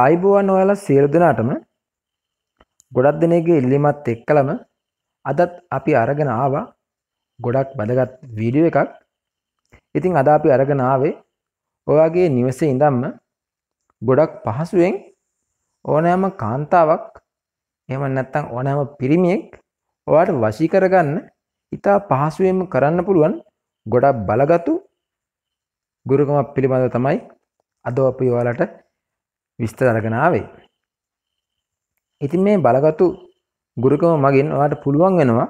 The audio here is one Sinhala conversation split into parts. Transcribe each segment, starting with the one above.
ආයිබෝවන් ඔයාලා සියලු දෙනාටම ගොඩක් දෙනෙගේ ඉල්ලීමත් එක්කලම අදත් අපි අරගෙන ආවා ගොඩක් බඳගත් වීඩියෝ එකක්. ඉතින් අද අපි අරගෙන ආවේ ඔයාගේ නිවසේ ඉඳන්ම ගොඩක් පහසුවෙන් ඕනෑම කාන්තාවක් එහෙම නැත්නම් ඕනෑම පිරිමියෙක් ඔයාට වශී කරගන්න ඉතා පහසුවෙන්ම කරන්න පුළුවන් ගොඩක් බලගතු ගුරුකමක් පිළිබඳව තමයි අද අපි ඔයාලට විස්තර අරගෙන ආවේ. ඉතින් මේ බලගතු ගුරුකම මගින් ඔයාට පුළුවන් වෙනවා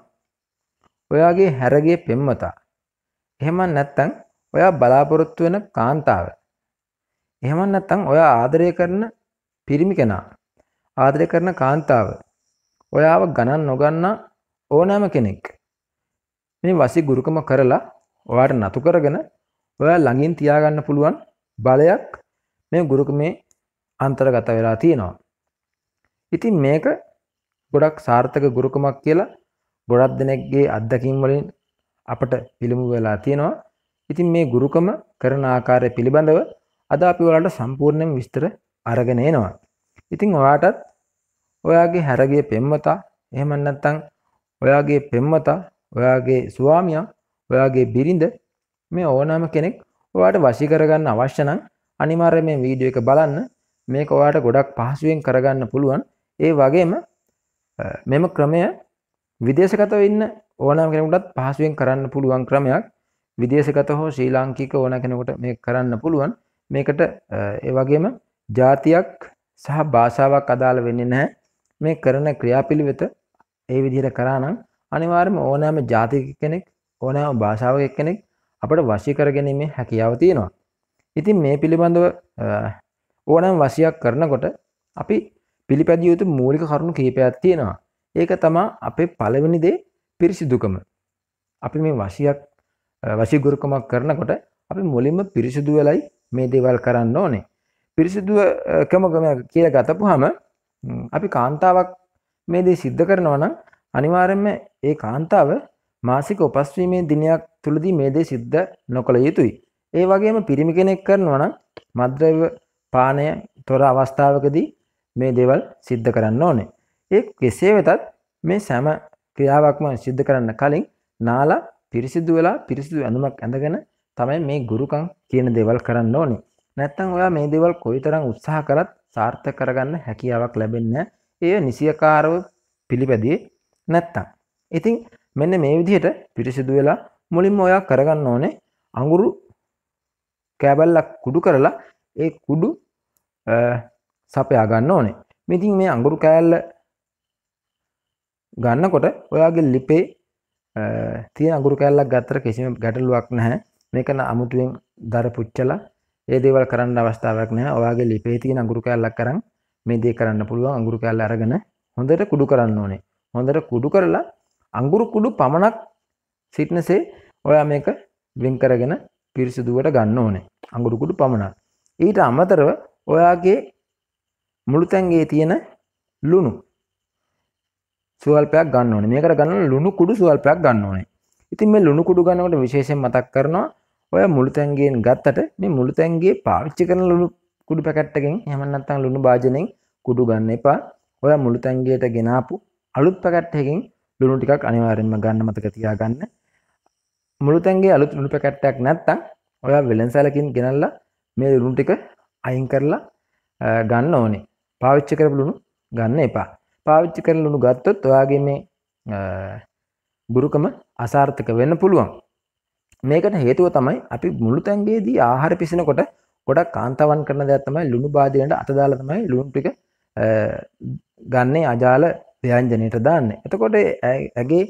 ඔයාගේ හැරගේ පෙම්වතා. එහෙම නැත්නම් ඔයා බලාපොරොත්තු වෙන කාන්තාව. එහෙම නැත්නම් ඔයා ආදරය කරන පිරිමි කෙනා. ආදරය කරන කාන්තාව. ඔයාව ගණන් නොගන්න ඕනෑම කෙනෙක්. මේ වසි ගුරුකම කරලා ඔයාට නතු කරගෙන ඔයා ළඟින් තියාගන්න පුළුවන් බලයක් මේ ගුරුකමේ අන්තර්ගත වෙලා තියෙනවා. ඉතින් මේක ගොඩක් සාර්ථක ගුරුකමක් කියලා ගොඩක් දෙනෙක්ගේ අත්දැකීම් වලින් අපට පිළිමු වෙලා තියෙනවා. ඉතින් මේ ගුරුකම කරන ආකාරය පිළිබඳව අද අපි ඔයාලට සම්පූර්ණයෙන් විස්තර අරගෙන එනවා. ඉතින් ඔයාටත් ඔයාගේ හැරගේ පෙම්වතා එහෙම නැත්නම් ඔයාගේ පෙම්වතා ඔයාගේ ස්වාමියා ඔයාගේ බිරිඳ මේ ඕනෑම කෙනෙක් ඔයාට වශී කරගන්න අවශ්‍ය නම් අනිවාර්යයෙන් මේ වීඩියෝ එක බලන්න මේක ඔයාට ගොඩක් පහසුවෙන් කරගන්න පුළුවන් ඒ වගේම මෙම ක්‍රමය විදේශකතව ඉන්න ඕනම් කෙනකුටත් පහසුවෙන් කරන්න පුළුවන් ක්‍රමයක් විදේශකත හෝ ශ්‍රී ලාංකික ඕන කෙනකුට මේ කරන්න පුළුවන් මේකට ඒ වගේම ජාතියක් සහ භාෂාවක් අදාළ වෙන්නේ නැහැ මේ කරන ක්‍රියාපිළිවෙත ඒ විදිහට කරානම් අනිවාර්යයෙන්ම ඕනෑම ජාතික කෙනෙක් ඕනෑම භාෂාවක කෙනෙක් අපට වශී කරගැනීමේ හැකියාව තියෙනවා. ඉතින් මේ පිළිබඳව ඕනම් වසියක් කරනකොට අපි පිළිපැදිය යුතු මූලික කරුණු කීපයක් තියෙනවා. ඒක තමා අපේ පළවෙනි දේ පිරිසිදුකම. අපි මේ වසියක් වසිගුරුකමක් කරනකොට අපි මුලින්ම පිරිසිදු වෙලයි මේ දේවල් කරන්න ඕනේ. පිරිසිදුකම කියලා ගතපුවාම අපි කාන්තාවක් මේ දේ සිද්ධ කරනවා නම් අනිවාර්යයෙන්ම ඒ කාන්තාව මාසික උපස්වීමේ දිනයක් තුලදී මේ දේ සිද්ධ නොකළ යුතුයි. ඒ වගේම පිරිමි කෙනෙක් කරනවා නම් මද්ද්‍රව්‍ය පානය තොර අවස්ථාවකදී මේ දේවල් සිද්ධ කරන්න ඕනේ. ඒ කෙසේ වෙතත් මේ සෑම ක්‍රියාවක්ම සිද්ධ කරන්න කලින් නාලා පිරිසිදු වෙලා පිරිසිදු ඇඳුමක් ඇඳගෙන තමයි මේ ගුරුකම් කියන දේවල් කරන්න ඕනේ. නැත්තම් ඔයා මේ දේවල් කොයිතරම් උත්සාහ කරත් සාර්ථක කරගන්න හැකියාවක් ලැබෙන්නේ එය නිසියකාරව පිළිපැදියේ නැත්තම්. ඉතින් මෙන්න මේ විදිහට පිරිසිදු වෙලා මුලින්ම ඔයා කරගන්න ඕනේ අඟුරු කෑබල්ලක් කුඩු කරලා ඒ කුඩු සපයා ගන්න ඕනේ මෙතින් මේ අඟුරු කෑල්ල ගන්නකොට ඔයාගේ ලිපේ තිය අඟුරු කෑල්ලක් ගත්තර කිසිම ගැටලුවක් නැහැ මේකන අමුතුවෙන් දර පුච්චලා ඒ දේවල් කරන්න අවස්ථාවක් නැහැ ඔයාගේ ලිපේ තියෙන අඟුරු කෑල්ලක් කරන් මේ දේ කරන්න පුළුවන් අඟුරු කෑල්ල අරගෙන හොඳට කුඩු කරන්න ඕනේ හොඳට කුඩු කරලා අඟුරු කුඩු පමණක් සිටනසේ ඔයා මේක වෙන් කරගෙන පිරිසිදුවට ගන්න ඕනේ අඟුරු කුඩු පමණක් ඊට අමතරව ඔයාගේ මුළුතැන්ගේ තියෙන ලුණු සුවල්පයක් ගන්න ඕනේ. මේකට ගන්න ලුණු කුඩු සුවල්පයක් ගන්න ඕනේ. ඉතින් මේ ලුණු කුඩු ගන්නකොට විශේෂයෙන් මතක් කරනවා ඔය මුළුතැන්ගෙන් ගත්තට මේ මුළුතැන්ගේ පාවිච්චි කරන ලුණු කුඩු පැකට් එකෙන් එහෙම නැත්නම් ලුණු භාජනයෙන් කුඩු ගන්න එපා. ඔය මුළුතැන්ගේට ගෙනාපු අලුත් පැකට් එකකින් ලුණු ටිකක් අනිවාර්යෙන්ම ගන්න මතක තියාගන්න. මුළුතැන්ගේ අලුත් ලුණු පැකට්ටයක් නැත්තම් ඔයා වෙළෙන්සැලකින් ගෙනල්ලා මේ ලුණු ටික අයින් කරලා ගන්න ඕනේ පාවිච්චි කරලුණු ගන්න එපා පාවිච්චි කරලුණු ගත්තොත් ඔයාගේ මේ බුරුකම අසාර්ථක වෙන්න පුළුවන් මේකට හේතුව තමයි අපි මුළු තැන්ගේදී ආහාර පිසිනකොට ගොඩක් කාන්තාවන් කරන දෙයක් තමයි ලුණු බාධයට අතදාලා තමයි ලුණු ටික ගන්නේ අජාල ව්‍යංජනයට දාන්න. එතකොට ඇගේ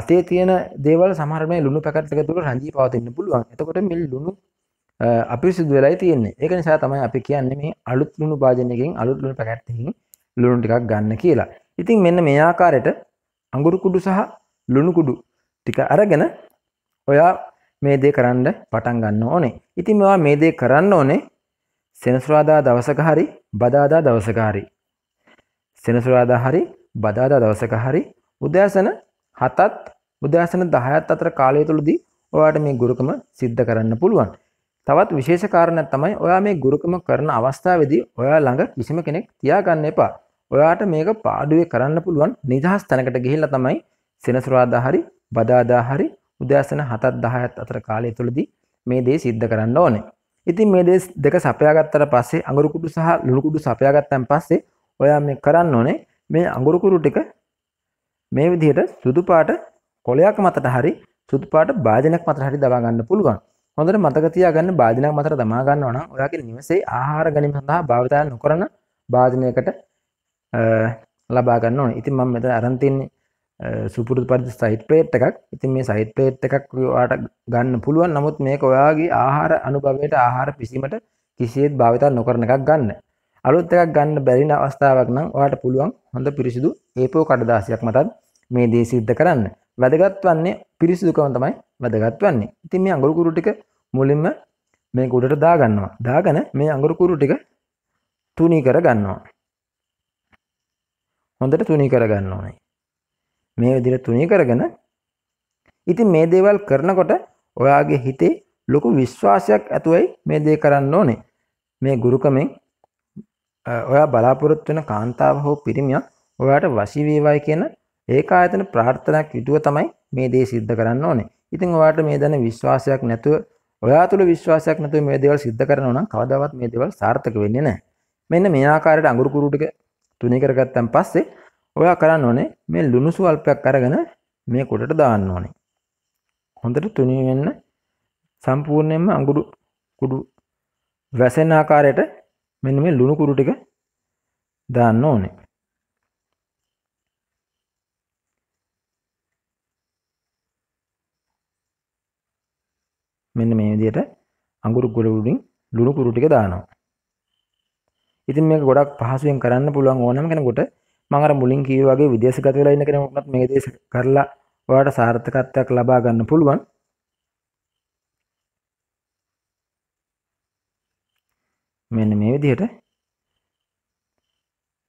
අතේ තියෙන දේවල් සමහර මේ ලුණු පැකට් එක තුල රඳී පවතින්න පුළුවන්. එතකොට මේ ලුණු අපිරිසිදු වෙලා තියෙන්නේ ඒක නිසා තමයි අපි කියන්නේ මේ අලුත් ලුණු භාජනයකින් අලුත් ලුණු පැකට් එකකින් ලුණු ටිකක් ගන්න කියලා. ඉතින් මෙන්න මේ ආකාරයට අඟුරු කුඩු සහ ලුණු කුඩු ටික අරගෙන ඔයා මේ දේ කරන්න පටන් ගන්න ඕනේ. ඉතින් මේවා මේ දේ කරන්න ඕනේ සෙනසුරාදා දවසක හරි බදාදා දවසක හරි. සෙනසුරාදා හරි බදාදා දවසක හරි උදෑසන 7ත් උදෑසන 10ත් අතර කාලය තුලදී ඔයාට මේ ගුරුකම සිද්ධ කරන්න පුළුවන්. තවත් විශේෂ කාරණයක් තමයි ඔයා මේ ගුරුකම කරන අවස්ථාවේදී ඔයා ළඟ කිසිම කෙනෙක් තියාගන්න එපා. ඔයාට මේක පාඩුවේ කරන්න පුළුවන් නිදහස් තැනකට ගිහිල්ලා තමයි සෙනසුරාදා හරි බදාදා හරි උදෑසන 7ත් 10ත් අතර කාලය තුලදී මේ දේ සිද්ධ කරන්න ඕනේ. ඉතින් මේ දේ දෙක සපයාගත්තට පස්සේ අඟුරු කුඩු සහ ලුණු කුඩු සපයාගත්තන් පස්සේ ඔයා මේ කරන්න ඕනේ මේ අඟුරු කුරු ටික මේ විදිහට සුදු පාට කොලයක් මතට හරි සුදු පාට භාජනයක් මතට හරි දවා ගන්න පුළුවන්. හොඳට මතකතියාගන්න බාධනයක් මතර දමාගන්න ඕන ඔයාගේ නිවසේ ආහාර ගැනීම සඳහා භාවිතා නොකරන බාධනයකට ලබාගන්න ඕන ඉතින් මම මෙත අරන්තින්නේ සුපුරුදු පරිදි සයිට් ප්ලේට් එකක් ඉතින් මේ සයිට් ප්ලේට් එකක් ඔයාට ගන්න පුළුවන් නමුත් මේක ඔයාගේ ආහාර අනුභවයට ආහාර පිසීමට කිසියෙත් භාවිතා නොකරන එකක් ගන්න අලුත් එකක් ගන්න බැරින අවස්ථාවක් නම් ඔයාට පුළුවන් හොඳ පිරිසිදු ඒපෝ කඩදාසියක් මතත් මේ දේ සිද්ධ කරන්න වැදගත් වන්නේ පිරිසිදුකම තමයි වැදගත් වන්නේ. ඉතින් මේ අඟුරු කුරු ටික මුලින්ම මේක උඩට දාගන්නවා. දාගෙන මේ අඟුරු කුරු ටික තුනී කර ගන්නවා. හොඳට තුනී කර ගන්න ඕනේ. මේ විදිහට තුනී කරගෙන ඉතින් මේ දේවල් කරනකොට ඔයාගේ හිතේ ලොකු විශ්වාසයක් ඇතුවයි මේ දේ කරන්න ඕනේ. මේ ගුරුකමෙන් ඔයා බලාපොරොත්තු වෙන කාන්තාව හෝ පිරිමියා ඔයාට වශී වේවායි කියන ඒකායතන ප්‍රාර්ථනයක් යුතුව තමයි මේ දේ සිද්ධ කරන්න ඕනේ. ඉතින් ඔයාට මේ දැන විශ්වාසයක් නැතුව ඔයා තුළ විශ්වාසයක් නැතුව මේ දේවල් සිද්ධ කරනවා නම් කවදාවත් මේ දේවල් සාර්ථක වෙන්නේ නැහැ. මෙන්න මේ ආකාරයට අඟුරු කුරු ටික තුනී කරගත්තන් පස්සේ ඔයා කරන්න ඕනේ මේ ලුණුසු අල්පයක් අරගෙන මේ කොටට දාන්න ඕනේ. හොඳට තුනී වෙන්න සම්පූර්ණයෙන්ම අඟුරු කුඩු වැසෙන ආකාරයට මෙන්න මේ ලුණු කුරු ටික දාන්න ඕනේ. මෙන්න මේ විදිහට අඟුරු ගොඩ උඩින් ලුණු කුරු ටික දානවා. ඉතින් මේක ගොඩක් පහසුවෙන් කරන්න පුළුවන් ඕනම කෙනෙකුට මම අර මුලින් කිව්ව වගේ විදේශගත වෙලා ඉන්න කෙනෙකුට මේ දේ කරලා ඔයාලට සාර්ථකත්වයක් ලබා ගන්න පුළුවන්. මෙන්න මේ විදිහට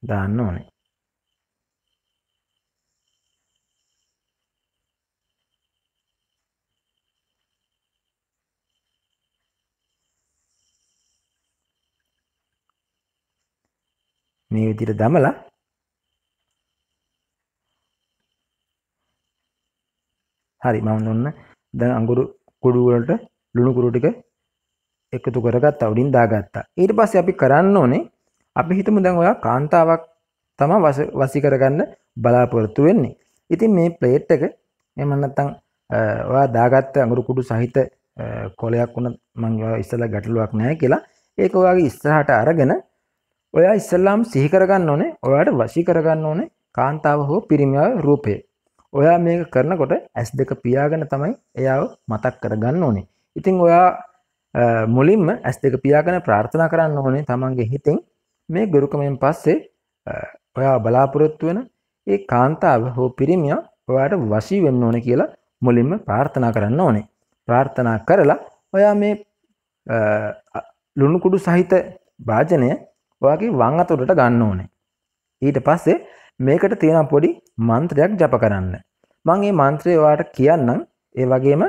දාන්න ඕනේ. මේ විදිහට දමලා හරි මම ඔන්න දැන් අඟුරු කුඩු වලට ලුණු කුරු ටික එකතු කරගත්තා උඩින් දාගත්තා ඊට පස්සේ අපි කරන්න ඕනේ අපි හිතමු දැන් ඔයා කාන්තාවක් තමයි වසි කරගන්න බලාපොරොත්තු වෙන්නේ ඉතින් මේ ප්ලේට් එක එහෙම නැත්නම් ඔයා දාගත්ත අඟුරු කුඩු සහිත කොලයක් වුණත් මම ඉස්සලා ගැටලුවක් නැහැ කියලා ඒක ඔයාගේ ඉස්සරහට අරගෙන ඔයා ඉස්සල්ලාම් සිහිකරගන්න ඕනේ ඔයාට වශී කරගන්න ඕනේ කාන්තාව හෝ පිරිමියාව රූපය ඔයා මේක කරනකොට ඇස් දෙක පියාගෙන තමයි එයාව මතක් කරගන්න ඕනේ ඉතිං ඔයා මුලින්ම ඇස් දෙක පියාගෙන ප්‍රාර්ථනා කරන්න ඕනේ තමන්ගේ හිතෙන් මේ ගුරුකමෙන් පස්සේ ඔයා බලාපොරොත්තු වෙන ඒ කාන්තාව හෝ පිරිමියා ඔයාට වශී වෙන්න ඕනේ කියලා මුලින්ම ප්‍රාර්ථනා කරන්න ඕනේ. ප්‍රාර්ථනා කරලා ඔයා මේ ලුණු කුඩු සහිත වාදනය වගේ වං අතුරට ගන්න ඕනේ. ඊට පස්සේ මේකට තියෙන පොඩි මන්ත්‍රයක් ජප කරන්න. මං මේ මන්ත්‍රය ඔයාලට කියන්නම්. ඒ වගේම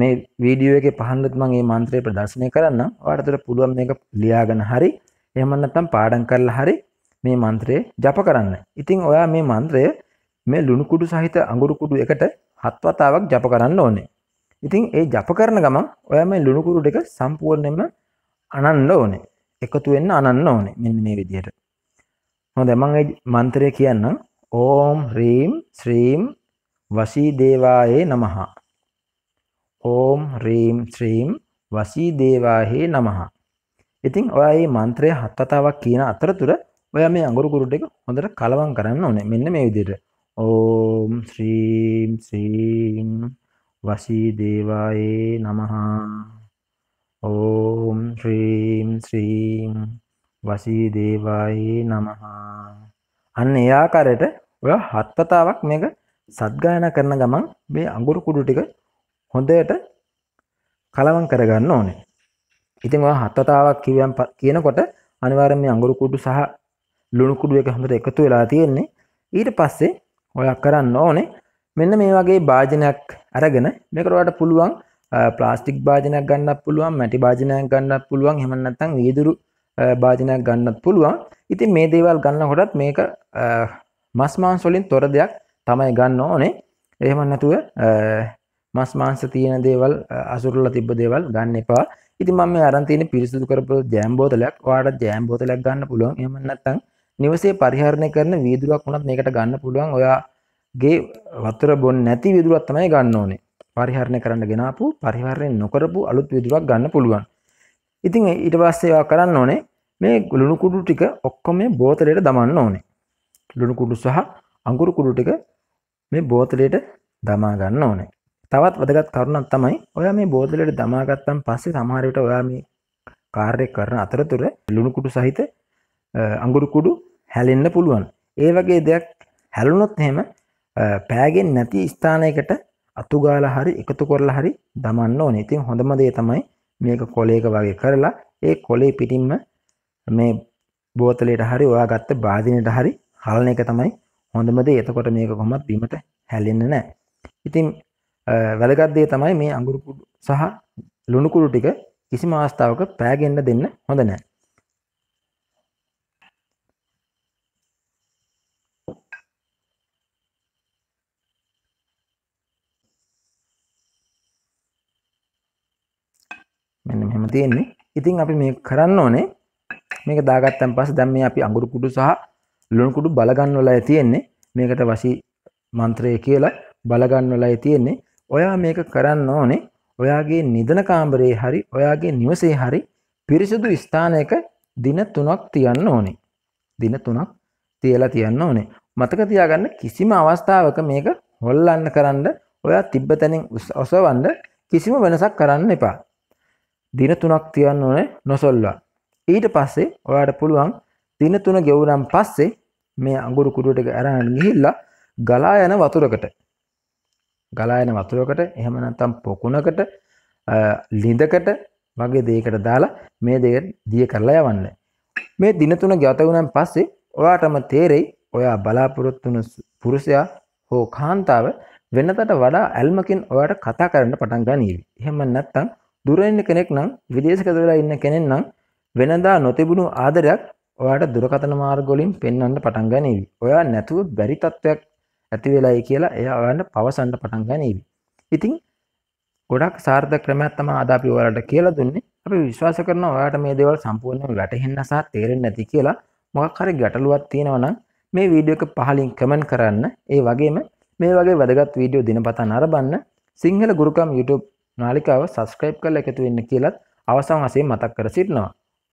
මේ වීඩියෝ එකේ පහන්නත් මම මේ මන්ත්‍රය ප්‍රදර්ශනය කරන්නම්. ඔයාලට පුළුවන් මේක ලියාගෙන හරි එහෙම නැත්නම් පාඩම් කරලා හරි මේ මන්ත්‍රය ජප කරන්න. ඉතින් ඔයා මේ මන්ත්‍රය මේ ලුණු කුඩු සහිත අඟුරු කුඩු එකට හත් වතාවක් ජප කරන්න ඕනේ. ඉතින් ඒ ජප කරන ගමන් ඔයා මේ ලුණු කුඩු ටික සම්පූර්ණයෙන්ම අනන්න ඕනේ. එකතු වෙන්න අනන්න ඕනේ මෙන්න මේ විදිහට. හොඳයි මම ඒ මන්ත්‍රය කියන්නම්. ඕම් රීම් ශ්‍රීම් වසී දේවායේ නමහ. ඕම් රීම් ශ්‍රීම් වසී දේවාහේ නමහ. ඉතින් ඔයා මේ මන්ත්‍රය හත් වතාවක් කියන අතරතුර ඔයා මේ අඟුරු කුරු ටික හොඳට කලවම් කරන්න ඕනේ. මෙන්න මේ විදිහට. ඕම් ශ්‍රීම් ශ්‍රීම් වසී දේවායේ නමහ. ඕම් ශ්‍රීම් ශ්‍රීම් වසීදේවායේ නමහා අන්න ඒ ආකාරයට ඔය හත්පතාවක් මේක සද්ගායන කරන ගමන් මේ අඟුරු කුඩු ටික හොඳට කලවම් කරගන්න ඕනේ. ඉතින් ඔය හත්පතාවක් කියවම් කියනකොට අනිවාර්යෙන් මේ අඟුරු කුඩු සහ ලුණු කුඩු එක හොඳට එකතු වෙලා තියෙන්නේ. ඊට පස්සේ ඔය කරන්න ඕනේ මෙන්න මේ වගේ භාජනයක් අරගෙන මේකට ඔයාලට පුළුවන් ප්ලාස්ටික් භාජනයක් ගන්නත් පුළුවන් මැටි භාජනයක් ගන්නත් පුළුවන් එහෙම නැත්නම් වීදුරු භාජනයක් ගන්නත් පුළුවන් ඉතින් මේ දේවල් ගන්නකොටත් මේක මස් මාංශ වලින් තොර දෙයක් තමයි ගන්න ඕනේ එහෙම නැතුව මස් මාංශ තියෙන දේවල් අසුරලා තිබ්බ දේවල් ගන්න එපා. ඉතින් මම මේ අරන් තියෙන පිරිසිදු කරපු ජෑම් බෝතලයක්. ඔයාලට ජෑම් බෝතලයක් ගන්න පුළුවන්. එහෙම නැත්නම් නිවසේ පරිහරණය කරන වීදුරුවක් වුණත් මේකට ගන්න පුළුවන්. ඔයාගේ වතුර බොන්නේ නැති වීදුරුවක් තමයි ගන්න ඕනේ. පරිහරණය කරන්න ගෙනාපු පරිහරණය නොකරපු අලුත් විදුරක් ගන්න පුළුවන්. ඉතින් ඊට පස්සේ ඒවා කරන්න ඕනේ මේ ලුණු කුඩු ටික ඔක්කොම මේ බෝතලයට දමන්න ඕනේ. ලුණු කුඩු සහ අඟුරු කුඩු ටික මේ බෝතලයට දමා ගන්න ඕනේ. තවත් වැදගත් කරුණක් තමයි ඔයා මේ බෝතලයට දමා ගත්තන් පස්සේ සමහර විට ඔයා මේ කාර්ය කරන අතරතුර ලුණු කුඩු සහිත අඟුරු කුඩු හැලෙන්න පුළුවන්. ඒ වගේ දෙයක් හැලුණොත් එහෙම පෑගෙන් නැති ස්ථානයකට අතුගාලා හරි එකතු කරලා හරි දමන්න ඕනේ. ඉතින් හොඳම දේ තමයි මේක කොලේක වගේ කරලා ඒ කොලේ පිටින්ම මේ බෝතලයට හරි ඔයාගත්ත බාධිනයට හරි හලන එක තමයි හොඳම දේ. එතකොට මේක කොහොමවත් බිමට හැලෙන්නේ නැහැ. ඉතින් වැදගත් දේ තමයි මේ අඟුරු සහ ලුණු කුඩු ටික කිසිම අවස්ථාවක පෑගෙන්න දෙන්න හොඳ නැහැ. මෙන්න මෙහෙම තියෙන්නේ. ඉතින් අපි මේක කරන්න ඕනේ මේක දාගත්තන් පස්සේ දැන් මේ අපි අඟුරු කුඩු සහ ලුණු කුඩු බල ගන්නවලයි තියෙන්නේ. මේකට වශී මන්ත්‍රය කියලා බල ගන්නවලයි තියෙන්නේ. ඔයා මේක කරන්න ඕනේ ඔයාගේ නිදන කාමරේ හරි ඔයාගේ නිවසේ හරි පිරිසිදු ස්ථානයක දින 3ක් තියන්න ඕනේ. දින 3ක් තියලා තියන්න ඕනේ. මතක තියාගන්න කිසිම අවස්ථාවක මේක හොල්ලන්න කරන්න ඔයා තිබ්බතනින් ඔසවන්න කිසිම වෙනසක් කරන්න එපා. දින තුනක් තියන්න ඕනේ නොසොල්වන් ඊට පස්සේ ඔයාට පුළුවන් දින තුන ගෙවුනම් පස්සේ මේ අඟුරු කුඩුවට ඇරගෙන ගිහිල්ලා ගලා යන වතුරකට ගලා යන වතුරකට එහෙම නැත්නම් පොකුණකට ලිඳකට වගේ දෙයකට දාලා මේ දෙය දිය කරලා යවන්න. මේ දින තුන ගත වුණාන් පස්සේ ඔයාටම තේරෙයි ඔයා බලාපොරොත්තු වුණු පුරුෂයා හෝ කාන්තාව වෙනතට වඩා ඇල්මකින් ඔයාට කතා කරන්න පටන් ගනීවි. එහෙම නැත්නම් දුරින් කෙනෙක් නම් විදේශගත වෙලා ඉන්න කෙනෙක් නම් වෙනදා නොතිබුණු ආදරයක් ඔයාට දුරකථන මාර්ග වලින් පෙන්වන්න පටන් ගනීවි. ඔයා නැතුව බැරි තත්වයක් ඇති වෙලයි කියලා එයා ඔයාලට පවසන්න පටන් ගනීවි. ඉතින් ගොඩක් සාර්ථක ක්‍රමයක් තමයි අද අපි ඔයාලට කියලා දුන්නේ. අපි විශ්වාස කරනවා ඔයාට මේ දේවල් සම්පූර්ණයෙන් වැටහෙන්න සහ තේරෙන්න ඇති කියලා. මොකක් හරි ගැටලුවක් තියෙනවා නම් මේ වීඩියෝ එක පහලින් කමෙන්ට් කරන්න. ඒ වගේම මේ වගේ වැදගත් වීඩියෝ දිනපතා නරඹන්න සිංහල ගුරුකම් YouTube නාලිකාව සස්ක්‍රයිබ් කරලා එකතු වෙන්න කියලත් අවසන් වශයෙන් මතක් කර සිටිනවා.